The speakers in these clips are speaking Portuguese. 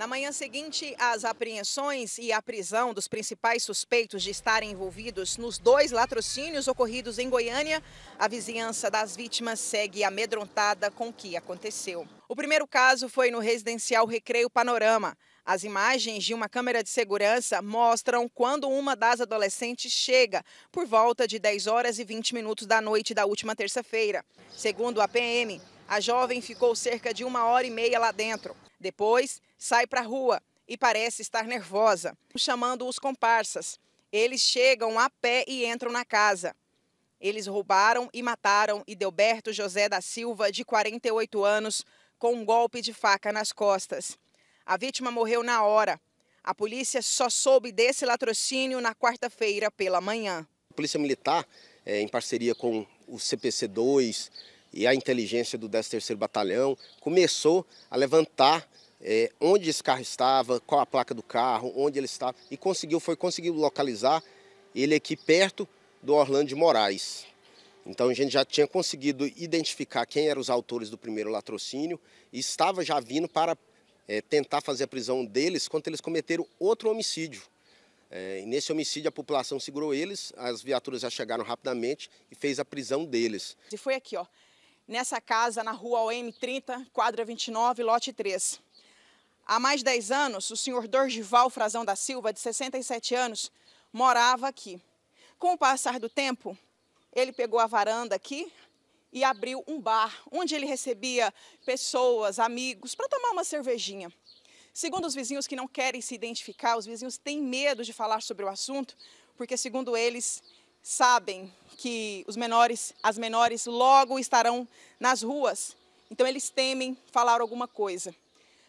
Na manhã seguinte, as apreensões e a prisão dos principais suspeitos de estarem envolvidos nos dois latrocínios ocorridos em Goiânia, a vizinhança das vítimas segue amedrontada com o que aconteceu. O primeiro caso foi no residencial Recreio Panorama. As imagens de uma câmera de segurança mostram quando uma das adolescentes chega, por volta de 10 horas e 20 minutos da noite da última terça-feira. Segundo a PM, a jovem ficou cerca de uma hora e meia lá dentro. Depois, sai para a rua e parece estar nervosa, chamando os comparsas. Eles chegam a pé e entram na casa. Eles roubaram e mataram Idelberto José da Silva, de 48 anos, com um golpe de faca nas costas. A vítima morreu na hora. A polícia só soube desse latrocínio na quarta-feira pela manhã. A Polícia Militar, é, em parceria com o CPC 2, e a inteligência do 13º Batalhão começou a levantar é, onde esse carro estava, qual a placa do carro, onde ele estava e conseguiu, foi conseguido localizar ele aqui perto do Orlando de Moraes. Então a gente já tinha conseguido identificar quem eram os autores do primeiro latrocínio e estava já vindo para é, tentar fazer a prisão deles quando eles cometeram outro homicídio. É, nesse homicídio, a população segurou eles, as viaturas já chegaram rapidamente e fez a prisão deles. E foi aqui, ó, nessa casa na rua OM 30, quadra 29, lote 3. Há mais de 10 anos, o senhor Dorgival Frazão da Silva, de 67 anos, morava aqui. Com o passar do tempo, ele pegou a varanda aqui e abriu um bar, onde ele recebia pessoas, amigos, para tomar uma cervejinha. Segundo os vizinhos que não querem se identificar, os vizinhos têm medo de falar sobre o assunto, porque, segundo eles, sabem que os menores, as menores logo estarão nas ruas. Então eles temem falar alguma coisa.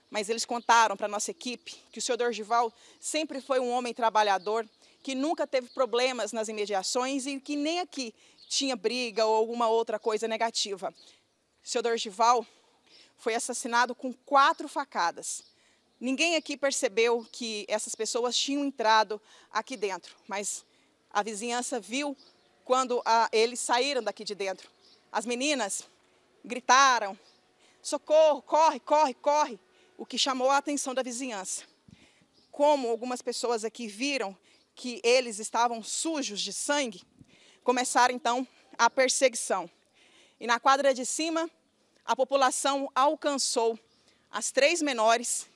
Mas eles contaram para nossa equipe que o senhor Dorgival sempre foi um homem trabalhador, que nunca teve problemas nas imediações e que nem aqui tinha briga ou alguma outra coisa negativa. O senhor Dorgival foi assassinado com quatro facadas. Ninguém aqui percebeu que essas pessoas tinham entrado aqui dentro, mas a vizinhança viu quando a, ah, eles saíram daqui de dentro. As meninas gritaram: socorro, corre, corre, corre. O que chamou a atenção da vizinhança. Como algumas pessoas aqui viram que eles estavam sujos de sangue, começaram então a perseguição. E na quadra de cima, a população alcançou as três menores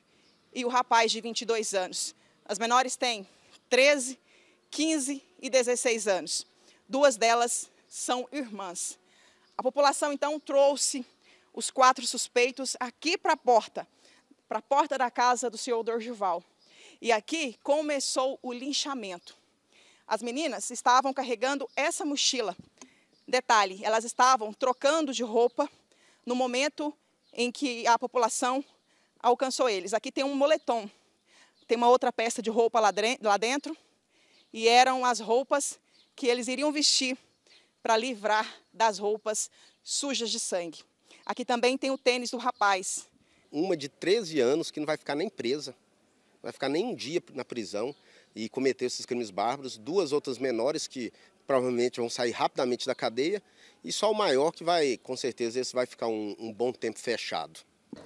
e o rapaz de 22 anos. As menores têm 13, 15 e 16 anos. Duas delas são irmãs. A população então trouxe os quatro suspeitos aqui para a porta, para a porta da casa do senhor Dorjival. E aqui começou o linchamento. As meninas estavam carregando essa mochila. Detalhe, elas estavam trocando de roupa no momento em que a população alcançou eles. Aqui tem um moletom, tem uma outra peça de roupa lá dentro e eram as roupas que eles iriam vestir para livrar das roupas sujas de sangue. Aqui também tem o tênis do rapaz. Uma de 13 anos que não vai ficar nem presa, não vai ficar nem um dia na prisão e cometeu esses crimes bárbaros. Duas outras menores que provavelmente vão sair rapidamente da cadeia e só o maior que vai, com certeza, esse vai ficar um, um bom tempo fechado.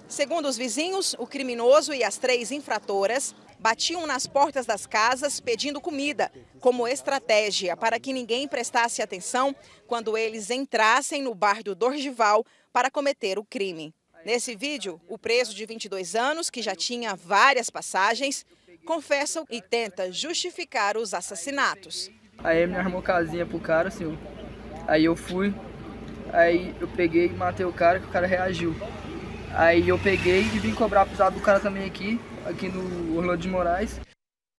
Segundo os vizinhos, o criminoso e as três infratoras batiam nas portas das casas pedindo comida, como estratégia para que ninguém prestasse atenção quando eles entrassem no bar do Dorgival para cometer o crime. Nesse vídeo, o preso de 22 anos, que já tinha várias passagens, confessa e tenta justificar os assassinatos. Aí ele me armou casinha pro cara, senhor. Assim, aí eu fui, aí eu peguei e matei o cara, que o cara reagiu. Aí eu peguei e vim cobrar a pisada do cara também aqui, aqui no Orlando de Moraes.